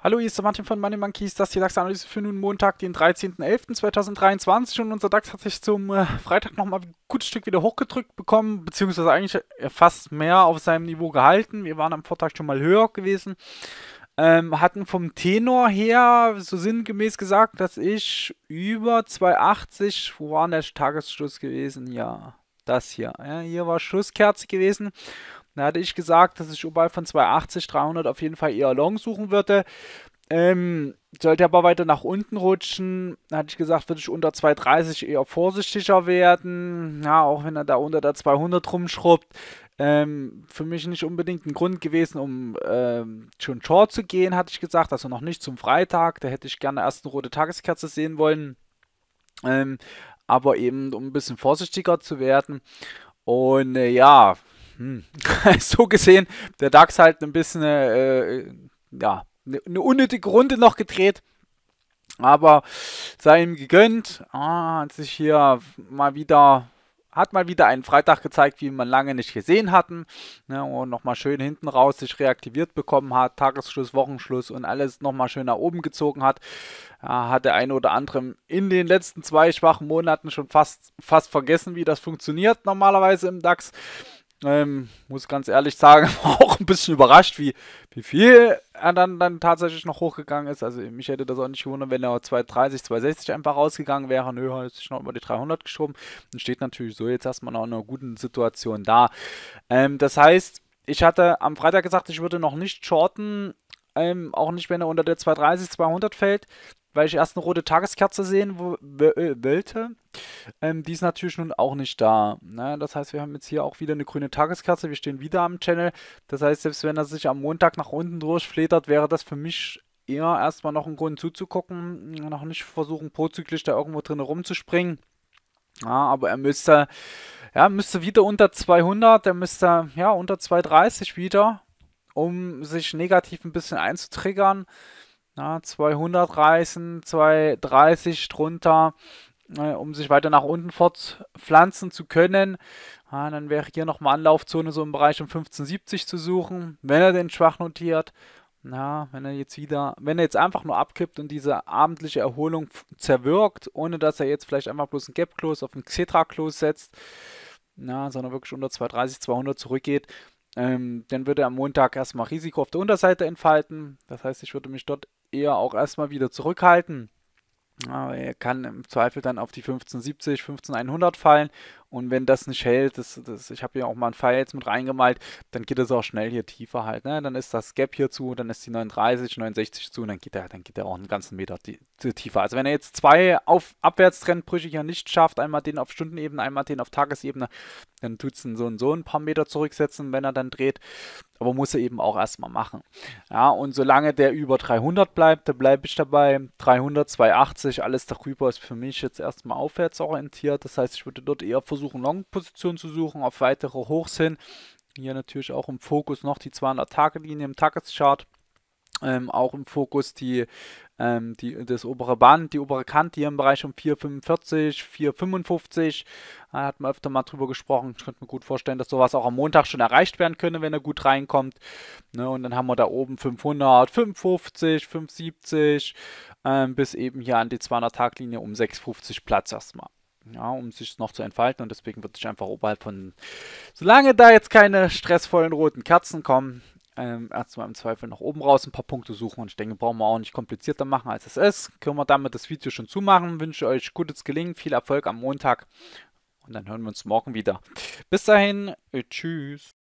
Hallo, hier ist der Martin von Money Monkeys, das ist die DAX-Analyse für nun Montag, den 13.11.2023 und unser DAX hat sich zum äh, Freitag nochmal ein gutes Stück wieder hochgedrückt bekommen, beziehungsweise eigentlich äh, fast mehr auf seinem Niveau gehalten. Wir waren am Vortag schon mal höher gewesen, ähm, hatten vom Tenor her so sinngemäß gesagt, dass ich über 2,80, wo war denn der Tagesschluss gewesen? Ja, das hier. Ja, hier war Schusskerze gewesen. Da hatte ich gesagt, dass ich oberhalb von 280, 300 auf jeden Fall eher Long suchen würde. Ähm, sollte aber weiter nach unten rutschen, hatte ich gesagt, würde ich unter 230 eher vorsichtiger werden. Ja, auch wenn er da unter der 200 rumschrubbt. Ähm, für mich nicht unbedingt ein Grund gewesen, um ähm, schon Short zu gehen, hatte ich gesagt. Also noch nicht zum Freitag. Da hätte ich gerne erst eine rote Tageskerze sehen wollen. Ähm, aber eben um ein bisschen vorsichtiger zu werden. Und äh, ja, hm. so gesehen, der DAX halt ein bisschen, äh, äh ja, ne, eine unnötige Runde noch gedreht. Aber sei ihm gegönnt, ah, hat sich hier mal wieder hat mal wieder einen Freitag gezeigt, wie man lange nicht gesehen hatten. Ne, und nochmal schön hinten raus sich reaktiviert bekommen hat, Tagesschluss, Wochenschluss und alles nochmal schön nach oben gezogen hat. Ja, hat der eine oder andere in den letzten zwei schwachen Monaten schon fast, fast vergessen, wie das funktioniert normalerweise im DAX. Ähm, muss ganz ehrlich sagen, auch ein bisschen überrascht, wie, wie viel er dann, dann tatsächlich noch hochgegangen ist. Also mich hätte das auch nicht gewundert, wenn er 230, 260 einfach rausgegangen wäre. Nö, hat sich noch über die 300 geschoben. Und steht natürlich so jetzt erstmal noch in einer guten Situation da. Ähm, das heißt, ich hatte am Freitag gesagt, ich würde noch nicht shorten. Ähm, auch nicht, wenn er unter der 230, 200 fällt, weil ich erst eine rote Tageskerze sehen äh, wollte. Ähm, die ist natürlich nun auch nicht da. Ne? Das heißt, wir haben jetzt hier auch wieder eine grüne Tageskerze. Wir stehen wieder am Channel. Das heißt, selbst wenn er sich am Montag nach unten durchfledert, wäre das für mich eher erstmal noch ein Grund zuzugucken. Noch nicht versuchen, prozyklisch da irgendwo drin rumzuspringen. Ja, aber er müsste, ja, müsste wieder unter 200, er müsste, ja, unter 230 wieder, um sich negativ ein bisschen einzutriggern. Ja, 200 reißen, 230 drunter äh, um sich weiter nach unten fortpflanzen zu können. Ja, dann wäre hier nochmal Anlaufzone so im Bereich um 1570 zu suchen, wenn er den schwach notiert. Na, wenn er jetzt wieder, wenn er jetzt einfach nur abkippt und diese abendliche Erholung zerwirkt, ohne dass er jetzt vielleicht einfach bloß ein Gap-Close auf ein Xetra-Close setzt, na, sondern wirklich unter 230, 200 zurückgeht, ähm, dann würde er am Montag erstmal Risiko auf der Unterseite entfalten. Das heißt, ich würde mich dort eher auch erstmal wieder zurückhalten. Aber Er kann im Zweifel dann auf die 1570, 15100 fallen. Und wenn das nicht hält, das, das, ich habe hier auch mal einen Pfeil jetzt mit reingemalt, dann geht es auch schnell hier tiefer halt. Ne? Dann ist das Gap hier zu, dann ist die 39, 69 zu und dann geht er, dann geht er auch einen ganzen Meter die, die tiefer. Also wenn er jetzt zwei auf Abwärtstrendbrüche hier nicht schafft, einmal den auf Stundenebene, einmal den auf Tagesebene, dann tut es so und so ein paar Meter zurücksetzen, wenn er dann dreht. Aber muss er eben auch erstmal machen. Ja, und solange der über 300 bleibt, da bleibe ich dabei. 300, 280, alles darüber ist für mich jetzt erstmal aufwärts orientiert. Das heißt, ich würde dort eher versuchen, Long-Position zu suchen, auf weitere Hochs hin. Hier natürlich auch im Fokus noch die 200-Tage-Linie im Tageschart ähm, auch im Fokus die, ähm, die, das obere Band, die obere Kante hier im Bereich um 4,45, 4,55. Da hat man öfter mal drüber gesprochen. Ich könnte mir gut vorstellen, dass sowas auch am Montag schon erreicht werden könnte, wenn er gut reinkommt. Ne, und dann haben wir da oben 500, 550, 570 ähm, bis eben hier an die 200-Tag-Linie um 6,50 Platz erstmal. Ja, um sich noch zu entfalten und deswegen würde ich einfach oberhalb von, solange da jetzt keine stressvollen roten Kerzen kommen, ähm, erstmal im Zweifel nach oben raus ein paar Punkte suchen und ich denke, brauchen wir auch nicht komplizierter machen, als es ist. Können wir damit das Video schon zumachen. Wünsche euch gutes Gelingen, viel Erfolg am Montag und dann hören wir uns morgen wieder. Bis dahin, äh, tschüss.